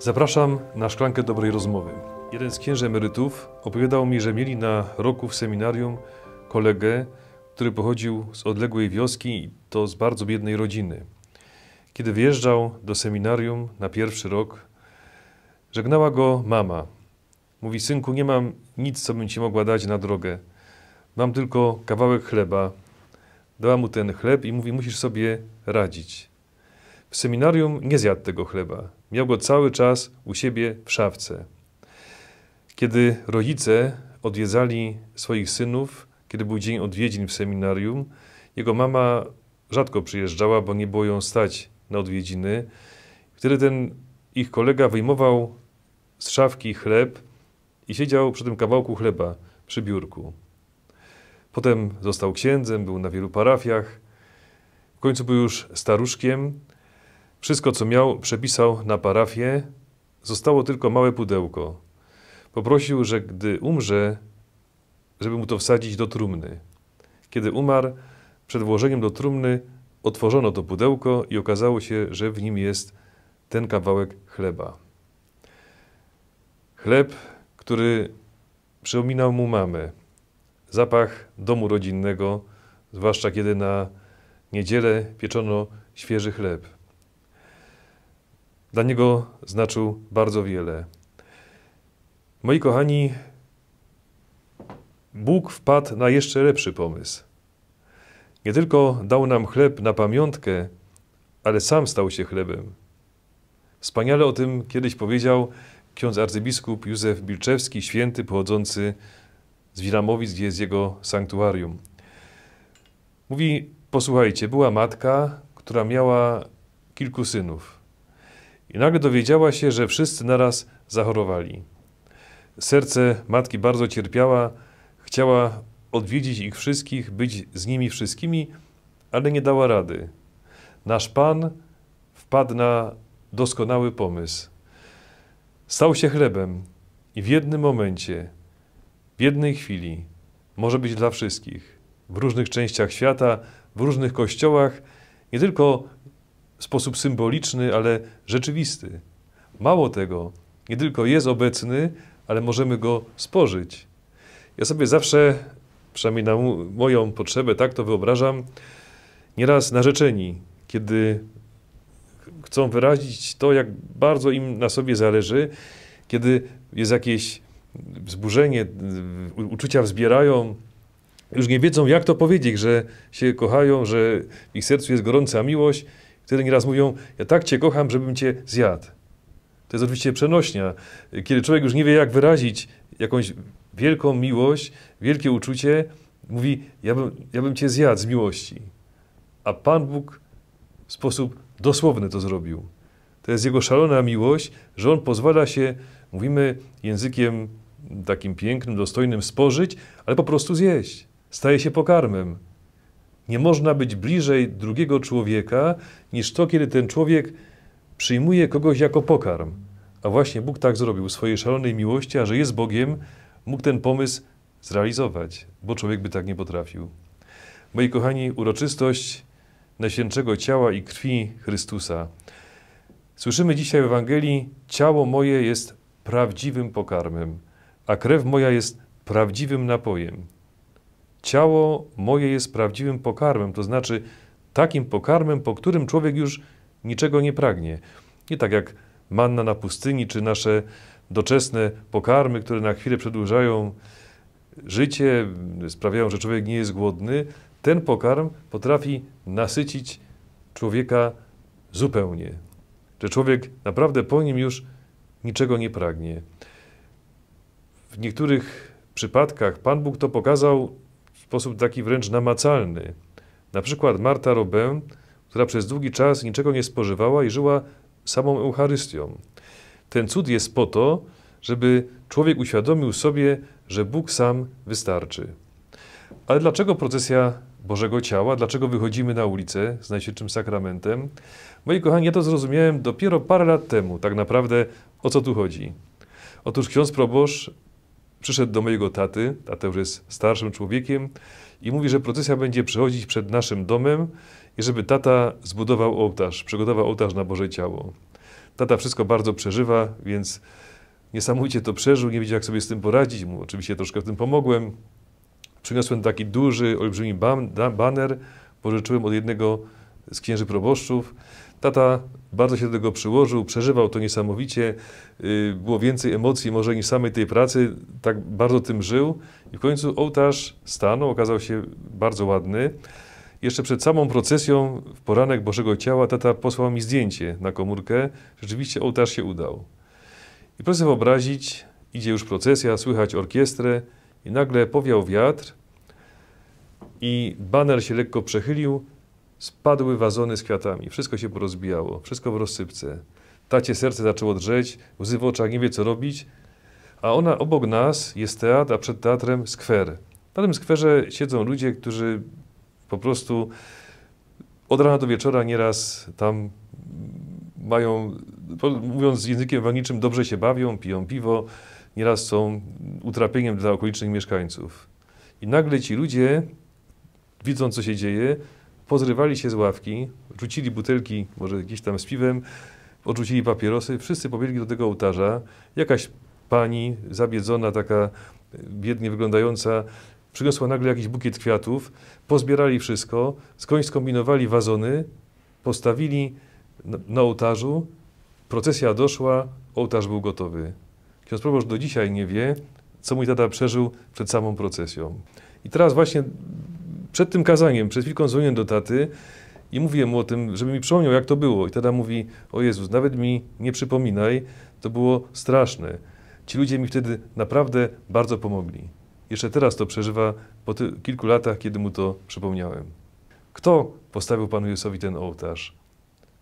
Zapraszam na szklankę dobrej rozmowy. Jeden z księży emerytów opowiadał mi, że mieli na roku w seminarium kolegę, który pochodził z odległej wioski i to z bardzo biednej rodziny. Kiedy wyjeżdżał do seminarium na pierwszy rok, żegnała go mama. Mówi: Synku, nie mam nic, co bym ci mogła dać na drogę. Mam tylko kawałek chleba. Dała mu ten chleb i mówi: Musisz sobie radzić. W seminarium nie zjadł tego chleba. Miał go cały czas u siebie w szafce. Kiedy rodzice odwiedzali swoich synów, kiedy był dzień odwiedzin w seminarium, jego mama rzadko przyjeżdżała, bo nie było ją stać na odwiedziny. Wtedy ten ich kolega wyjmował z szafki chleb i siedział przy tym kawałku chleba przy biurku. Potem został księdzem, był na wielu parafiach. W końcu był już staruszkiem, wszystko, co miał, przepisał na parafię, zostało tylko małe pudełko. Poprosił, że gdy umrze, żeby mu to wsadzić do trumny. Kiedy umarł, przed włożeniem do trumny otworzono to pudełko i okazało się, że w nim jest ten kawałek chleba. Chleb, który przypominał mu mamę. Zapach domu rodzinnego, zwłaszcza kiedy na niedzielę pieczono świeży chleb dla niego znaczył bardzo wiele. Moi kochani, Bóg wpadł na jeszcze lepszy pomysł. Nie tylko dał nam chleb na pamiątkę, ale sam stał się chlebem. Wspaniale o tym kiedyś powiedział ksiądz arcybiskup Józef Bilczewski, święty pochodzący z Wilamowic, gdzie jest jego sanktuarium. Mówi, posłuchajcie, była matka, która miała kilku synów. I nagle dowiedziała się, że wszyscy naraz zachorowali. Serce matki bardzo cierpiała, chciała odwiedzić ich wszystkich, być z nimi wszystkimi, ale nie dała rady. Nasz Pan wpadł na doskonały pomysł. Stał się chlebem i w jednym momencie, w jednej chwili, może być dla wszystkich, w różnych częściach świata, w różnych kościołach, nie tylko sposób symboliczny, ale rzeczywisty. Mało tego, nie tylko jest obecny, ale możemy go spożyć. Ja sobie zawsze, przynajmniej na moją potrzebę, tak to wyobrażam, nieraz narzeczeni, kiedy chcą wyrazić to, jak bardzo im na sobie zależy, kiedy jest jakieś wzburzenie, uczucia wzbierają, już nie wiedzą, jak to powiedzieć, że się kochają, że w ich sercu jest gorąca miłość Wtedy nieraz mówią, ja tak cię kocham, żebym cię zjadł. To jest oczywiście przenośnia. Kiedy człowiek już nie wie, jak wyrazić jakąś wielką miłość, wielkie uczucie, mówi, ja bym, ja bym cię zjadł z miłości. A Pan Bóg w sposób dosłowny to zrobił. To jest jego szalona miłość, że on pozwala się, mówimy językiem takim pięknym, dostojnym, spożyć, ale po prostu zjeść. Staje się pokarmem. Nie można być bliżej drugiego człowieka niż to, kiedy ten człowiek przyjmuje kogoś jako pokarm. A właśnie Bóg tak zrobił w swojej szalonej miłości, a że jest Bogiem, mógł ten pomysł zrealizować, bo człowiek by tak nie potrafił. Moi kochani, uroczystość Najświętszego Ciała i Krwi Chrystusa. Słyszymy dzisiaj w Ewangelii: Ciało moje jest prawdziwym pokarmem, a krew moja jest prawdziwym napojem. Ciało moje jest prawdziwym pokarmem, to znaczy takim pokarmem, po którym człowiek już niczego nie pragnie. Nie tak jak manna na pustyni, czy nasze doczesne pokarmy, które na chwilę przedłużają życie, sprawiają, że człowiek nie jest głodny. Ten pokarm potrafi nasycić człowieka zupełnie. Że człowiek naprawdę po nim już niczego nie pragnie. W niektórych przypadkach Pan Bóg to pokazał sposób taki wręcz namacalny. Na przykład Marta Robin, która przez długi czas niczego nie spożywała i żyła samą Eucharystią. Ten cud jest po to, żeby człowiek uświadomił sobie, że Bóg sam wystarczy. Ale dlaczego procesja Bożego Ciała? Dlaczego wychodzimy na ulicę z Najświętszym Sakramentem? Moi kochani, ja to zrozumiałem dopiero parę lat temu, tak naprawdę o co tu chodzi. Otóż ksiądz proboszcz przyszedł do mojego taty, tata już jest starszym człowiekiem, i mówi, że procesja będzie przechodzić przed naszym domem i żeby tata zbudował ołtarz, przygotował ołtarz na Boże Ciało. Tata wszystko bardzo przeżywa, więc niesamowicie to przeżył, nie wiedział jak sobie z tym poradzić, mu oczywiście troszkę w tym pomogłem. Przyniosłem taki duży, olbrzymi ban baner, pożyczyłem od jednego z księży proboszczów. Tata bardzo się do tego przyłożył, przeżywał to niesamowicie, y, było więcej emocji może niż samej tej pracy, tak bardzo tym żył i w końcu ołtarz stanął, okazał się bardzo ładny. Jeszcze przed samą procesją w poranek Bożego Ciała tata posłał mi zdjęcie na komórkę, rzeczywiście ołtarz się udał. I proszę sobie wyobrazić, idzie już procesja, słychać orkiestrę i nagle powiał wiatr i baner się lekko przechylił, Spadły wazony z kwiatami, wszystko się porozbijało, wszystko w rozsypce. Tacie serce zaczęło drzeć, łzy w oczach, nie wie co robić. A ona obok nas jest teatr, a przed teatrem skwer. Na tym skwerze siedzą ludzie, którzy po prostu od rana do wieczora nieraz tam mają, mówiąc językiem ewangelicznym, dobrze się bawią, piją piwo, nieraz są utrapieniem dla okolicznych mieszkańców. I nagle ci ludzie, widząc co się dzieje, pozrywali się z ławki, rzucili butelki, może jakieś tam z piwem, odrzucili papierosy, wszyscy pobiegli do tego ołtarza. Jakaś pani zabiedzona, taka biednie wyglądająca, przyniosła nagle jakiś bukiet kwiatów, pozbierali wszystko, skądś skombinowali wazony, postawili na, na ołtarzu, procesja doszła, ołtarz był gotowy. Ksiądz proboszcz do dzisiaj nie wie, co mój tata przeżył przed samą procesją. I teraz właśnie przed tym kazaniem, przed chwilką dzwoniłem do taty i mówiłem mu o tym, żeby mi przypomniał, jak to było. I tata mówi, o Jezus, nawet mi nie przypominaj, to było straszne. Ci ludzie mi wtedy naprawdę bardzo pomogli. Jeszcze teraz to przeżywa po kilku latach, kiedy mu to przypomniałem. Kto postawił Panu Jezusowi ten ołtarz?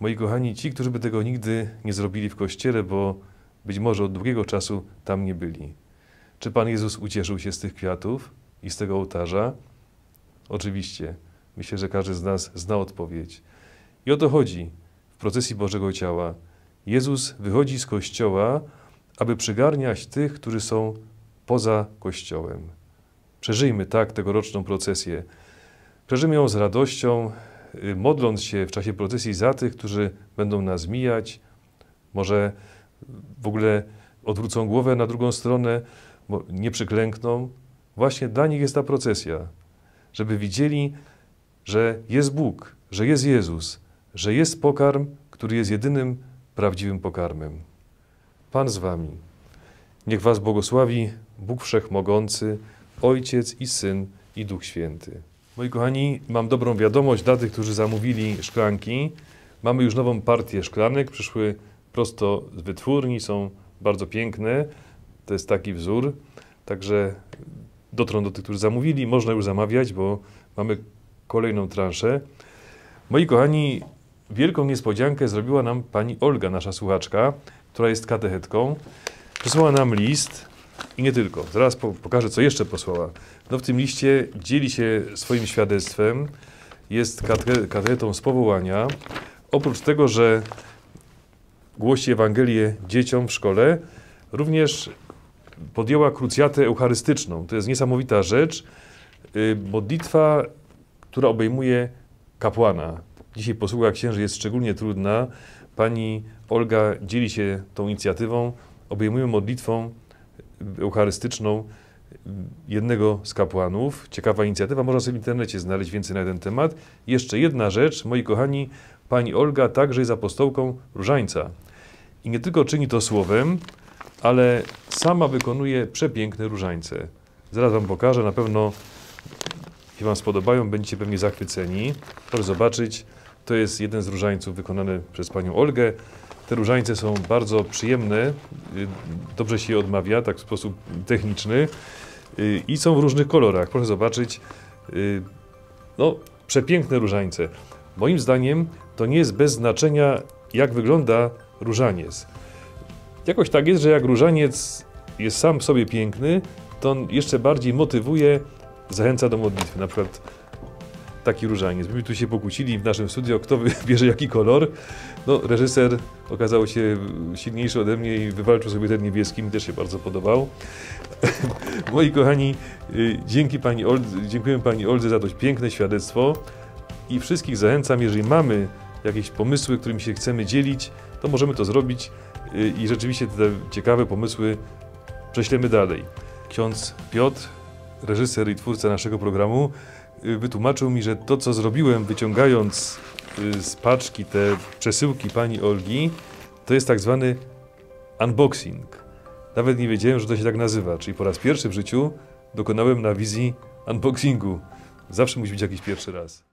Moi kochani, ci, którzy by tego nigdy nie zrobili w kościele, bo być może od długiego czasu tam nie byli. Czy Pan Jezus ucieszył się z tych kwiatów i z tego ołtarza? Oczywiście. Myślę, że każdy z nas zna odpowiedź. I o to chodzi w procesji Bożego Ciała. Jezus wychodzi z Kościoła, aby przygarniać tych, którzy są poza Kościołem. Przeżyjmy tak tegoroczną procesję. Przeżyjmy ją z radością, y, modląc się w czasie procesji za tych, którzy będą nas mijać, może w ogóle odwrócą głowę na drugą stronę, nie przyklękną. Właśnie dla nich jest ta procesja żeby widzieli, że jest Bóg, że jest Jezus, że jest pokarm, który jest jedynym prawdziwym pokarmem. Pan z Wami. Niech Was błogosławi Bóg Wszechmogący, Ojciec i Syn i Duch Święty. Moi kochani, mam dobrą wiadomość dla tych, którzy zamówili szklanki. Mamy już nową partię szklanek. Przyszły prosto z wytwórni, są bardzo piękne. To jest taki wzór. Także dotrą do tych, którzy zamówili. Można już zamawiać, bo mamy kolejną transzę. Moi kochani, wielką niespodziankę zrobiła nam pani Olga, nasza słuchaczka, która jest katechetką. Przysłała nam list i nie tylko. Zaraz po pokażę, co jeszcze posłała. No w tym liście dzieli się swoim świadectwem. Jest katechetą z powołania. Oprócz tego, że głosi Ewangelię dzieciom w szkole, również podjęła krucjatę eucharystyczną. To jest niesamowita rzecz. Y, modlitwa, która obejmuje kapłana. Dzisiaj posługa księży jest szczególnie trudna. Pani Olga dzieli się tą inicjatywą. Obejmujemy modlitwą eucharystyczną y, jednego z kapłanów. Ciekawa inicjatywa, można sobie w internecie znaleźć więcej na ten temat. jeszcze jedna rzecz, moi kochani, pani Olga także jest apostołką różańca. I nie tylko czyni to słowem, ale sama wykonuje przepiękne różańce. Zaraz Wam pokażę, na pewno się Wam spodobają, będziecie pewnie zachwyceni. Proszę zobaczyć, to jest jeden z różańców wykonany przez Panią Olgę. Te różańce są bardzo przyjemne, y, dobrze się je odmawia, tak w sposób techniczny y, i są w różnych kolorach. Proszę zobaczyć, y, no przepiękne różańce. Moim zdaniem to nie jest bez znaczenia, jak wygląda różaniec. Jakoś tak jest, że jak różaniec jest sam w sobie piękny, to on jeszcze bardziej motywuje, zachęca do modlitwy. Na przykład taki różaniec. My tu się pokłócili w naszym studio, kto wybierze jaki kolor. No, reżyser okazał się silniejszy ode mnie i wywalczył sobie ten niebieski, mi też się bardzo podobał. Moi kochani, y, dzięki pani Oldze, dziękujemy pani Oldze za dość piękne świadectwo i wszystkich zachęcam, jeżeli mamy jakieś pomysły, którymi się chcemy dzielić, to możemy to zrobić y, i rzeczywiście te ciekawe pomysły prześlemy dalej. Ksiądz Piotr, reżyser i twórca naszego programu, y, wytłumaczył mi, że to co zrobiłem wyciągając y, z paczki te przesyłki pani Olgi, to jest tak zwany unboxing. Nawet nie wiedziałem, że to się tak nazywa, czyli po raz pierwszy w życiu dokonałem na wizji unboxingu. Zawsze musi być jakiś pierwszy raz.